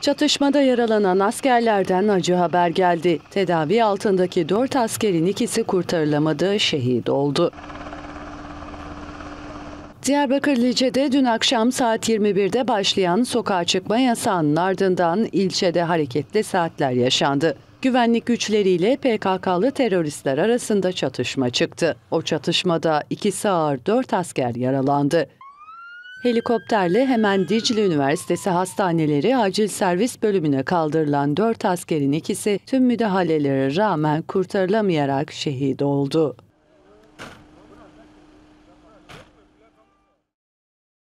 Çatışmada yaralanan askerlerden acı haber geldi. Tedavi altındaki 4 askerin ikisi kurtarılamadı, şehit oldu. Diyarbakır ilçede dün akşam saat 21'de başlayan sokağa çıkma yasağının ardından ilçede hareketli saatler yaşandı. Güvenlik güçleriyle PKK'lı teröristler arasında çatışma çıktı. O çatışmada iki sağır dört asker yaralandı. Helikopterle hemen Dicle Üniversitesi Hastaneleri Acil Servis Bölümüne kaldırılan 4 askerin ikisi tüm müdahalelere rağmen kurtarılamayarak şehit oldu.